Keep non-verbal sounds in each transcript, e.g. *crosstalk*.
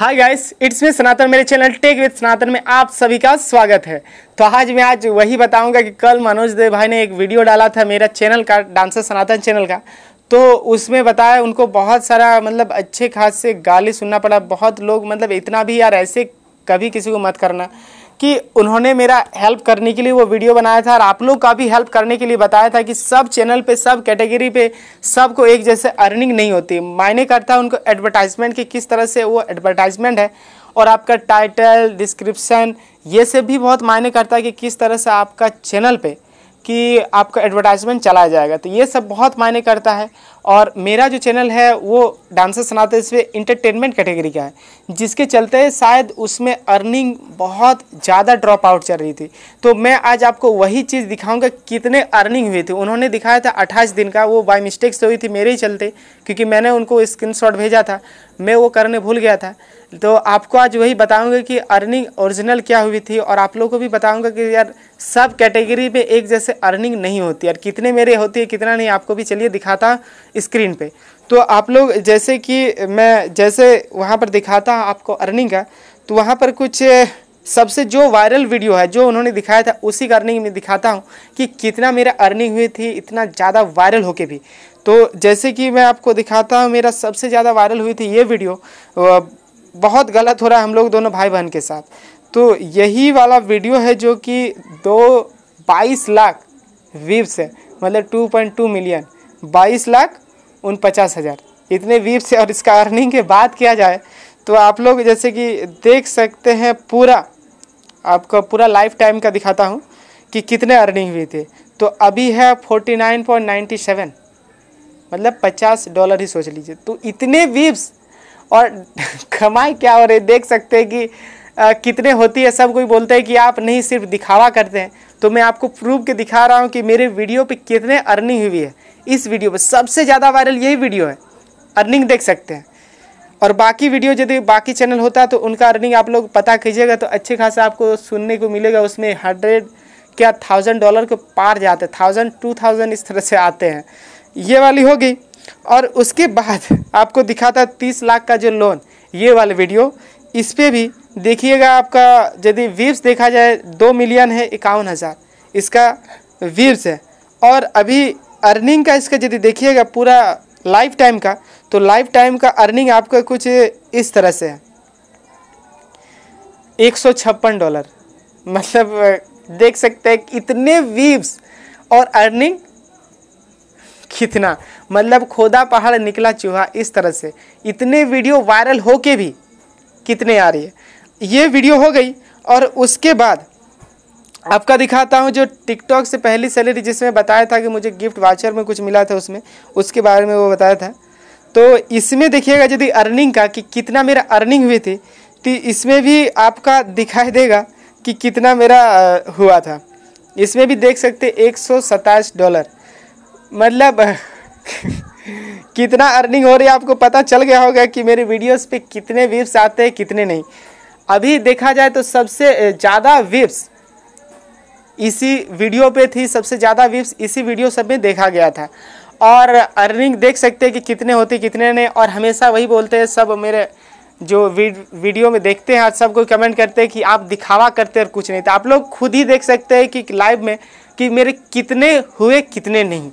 hi guys it's me सनातन मेरे channel take with सनातन में आप सभी का स्वागत है तो आज मैं आज वही बताऊंगा कि कल मनोज देव भाई ने एक वीडियो डाला था मेरा चैनल का डांसर सनातन चैनल का तो उसमें बताया उनको बहुत सारा मतलब अच्छे खास से गाली सुनना पड़ा बहुत लोग मतलब इतना भी यार ऐसे कभी किसी को मत करना कि उन्होंने मेरा हेल्प करने के लिए वो वीडियो बनाया था और आप लोग का भी हेल्प करने के लिए बताया था कि सब चैनल पे सब कैटेगरी पे सबको एक जैसे अर्निंग नहीं होती मायने करता है उनको एडवर्टाइजमेंट की किस तरह से वो एडवर्टाइजमेंट है और आपका टाइटल डिस्क्रिप्शन ये सब भी बहुत मायने करता है कि किस तरह से आपका चैनल पर कि आपका एडवर्टाइजमेंट चलाया जाएगा तो ये सब बहुत मायने करता है और मेरा जो चैनल है वो डांसर सनाते इसमें इंटरटेनमेंट कैटेगरी का है जिसके चलते शायद उसमें अर्निंग बहुत ज़्यादा ड्रॉप आउट चल रही थी तो मैं आज आपको वही चीज़ दिखाऊंगा कितने अर्निंग हुई थी उन्होंने दिखाया था अट्ठाईस दिन का वो बाई मिस्टेक से हुई थी मेरे ही चलते क्योंकि मैंने उनको स्क्रीन भेजा था मैं वो करने भूल गया था तो आपको आज वही बताऊंगा कि अर्निंग ओरिजिनल क्या हुई थी और आप लोगों को भी बताऊंगा कि यार सब कैटेगरी में एक जैसे अर्निंग नहीं होती यार कितने मेरे होती है कितना नहीं आपको भी चलिए दिखाता स्क्रीन पे तो आप लोग जैसे कि मैं जैसे वहाँ पर दिखाता आपको अर्निंग का तो वहाँ पर कुछ सबसे जो वायरल वीडियो है जो उन्होंने दिखाया था उसी का अर्निंग में दिखाता हूँ कि कितना मेरा अर्निंग हुई थी इतना ज़्यादा वायरल होके भी तो जैसे कि मैं आपको दिखाता हूँ मेरा सबसे ज़्यादा वायरल हुई थी ये वीडियो बहुत गलत हो रहा है हम लोग दोनों भाई बहन के साथ तो यही वाला वीडियो है जो कि दो बाईस लाख वीव्स है मतलब टू पॉइंट टू मिलियन बाईस लाख उन पचास हज़ार इतने वीप से और इसका अर्निंग के बाद किया जाए तो आप लोग जैसे कि देख सकते हैं पूरा आपका पूरा लाइफ टाइम का दिखाता हूँ कि कितने अर्निंग हुई थी तो अभी है forty nine point ninety seven मतलब पचास डॉलर ही सोच लीजिए तो इतने वीप्स और *laughs* कमाई क्या हो रही देख सकते हैं कि आ, कितने होती है सब कोई बोलते हैं कि आप नहीं सिर्फ दिखावा करते हैं तो मैं आपको प्रूव के दिखा रहा हूँ कि मेरे वीडियो पे कितने अर्निंग हुई है इस वीडियो पे सबसे ज़्यादा वायरल यही वीडियो है अर्निंग देख सकते हैं और बाकी वीडियो यदि बाकी चैनल होता तो उनका अर्निंग आप लोग पता कीजिएगा तो अच्छे खासा आपको सुनने को मिलेगा उसमें हंड्रेड क्या थाउजेंड डॉलर के पार जाते हैं थाउजेंड टू थाउजेंड इस तरह से आते हैं ये वाली होगी और उसके बाद आपको दिखाता है तीस लाख का जो लोन ये वाले वीडियो इस पर भी देखिएगा आपका यदि वीव्स देखा जाए दो मिलियन है इक्यावन हज़ार इसका वीव्स है और अभी अर्निंग का इसका यदि देखिएगा पूरा लाइफ टाइम का तो लाइफ टाइम का अर्निंग आपका कुछ इस तरह से है एक सौ छप्पन डॉलर मतलब देख सकते हैं इतने वीव्स और अर्निंग कितना मतलब खोदा पहाड़ निकला चूहा इस तरह से इतने वीडियो वायरल हो के भी कितने आ रही है ये वीडियो हो गई और उसके बाद आपका दिखाता हूँ जो टिकटॉक से पहली सैलरी जिसमें बताया था कि मुझे गिफ्ट वाचर में कुछ मिला था उसमें उसके बारे में वो बताया था तो इसमें देखिएगा यदि अर्निंग का कि कितना मेरा अर्निंग हुई थी तो इसमें भी आपका दिखाई देगा कि कितना मेरा हुआ था इसमें भी देख सकते एक डॉलर मतलब *laughs* कितना अर्निंग हो रही है आपको पता चल गया होगा कि मेरे वीडियोस पे कितने व्यूज़ आते हैं कितने नहीं अभी देखा जाए तो सबसे ज़्यादा विप्स इसी वीडियो पे थी सबसे ज़्यादा विप्स इसी वीडियो सब में देखा गया था और अर्निंग देख सकते हैं कि कितने होते कितने ने और हमेशा वही बोलते हैं सब मेरे जो वीडियो में देखते हैं सबको कमेंट करते हैं कि आप दिखावा करते और कुछ नहीं तो आप लोग खुद ही देख सकते हैं कि लाइव में कि मेरे कितने हुए कितने नहीं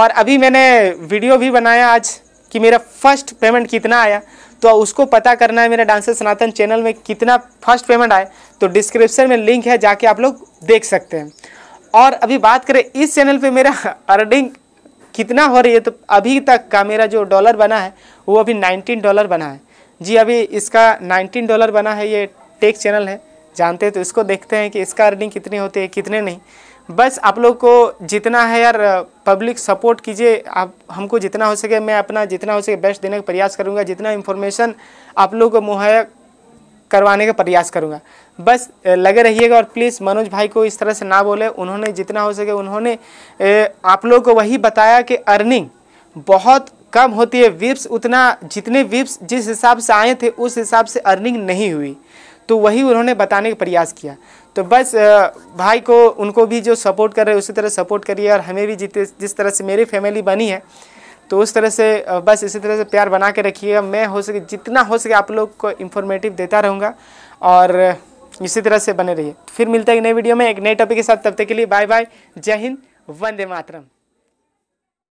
और अभी मैंने वीडियो भी बनाया आज कि मेरा फर्स्ट पेमेंट कितना आया तो उसको पता करना है मेरे डांसर सनातन चैनल में कितना फर्स्ट पेमेंट आए तो डिस्क्रिप्शन में लिंक है जाके आप लोग देख सकते हैं और अभी बात करें इस चैनल पे मेरा अर्निंग कितना हो रही है तो अभी तक का मेरा जो डॉलर बना है वो अभी 19 डॉलर बना है जी अभी इसका 19 डॉलर बना है ये टेक चैनल है जानते हैं तो इसको देखते हैं कि इसका अर्निंग कितनी होती है कितने नहीं बस आप लोग को जितना है यार पब्लिक सपोर्ट कीजिए आप हमको जितना हो सके मैं अपना जितना हो सके बेस्ट देने का प्रयास करूँगा जितना इन्फॉर्मेशन आप लोग को मुहैया करवाने का प्रयास करूँगा बस लगे रहिएगा और प्लीज़ मनोज भाई को इस तरह से ना बोले उन्होंने जितना हो सके उन्होंने आप लोग को वही बताया कि अर्निंग बहुत कम होती है विप्स उतना जितने विप्स जिस हिसाब से आए थे उस हिसाब से अर्निंग नहीं हुई तो वही उन्होंने बताने का प्रयास किया तो बस भाई को उनको भी जो सपोर्ट कर रहे हैं उसी तरह सपोर्ट करिए और हमें भी जितने जिस तरह से मेरी फैमिली बनी है तो उस तरह से बस इसी तरह से प्यार बना के रखिएगा मैं हो सके जितना हो सके आप लोग को इन्फॉर्मेटिव देता रहूँगा और इसी तरह से बने रहिए फिर मिलता है एक नए वीडियो में एक नए टॉपिक के साथ तब तक के लिए बाय बाय जय हिंद वंदे मातरम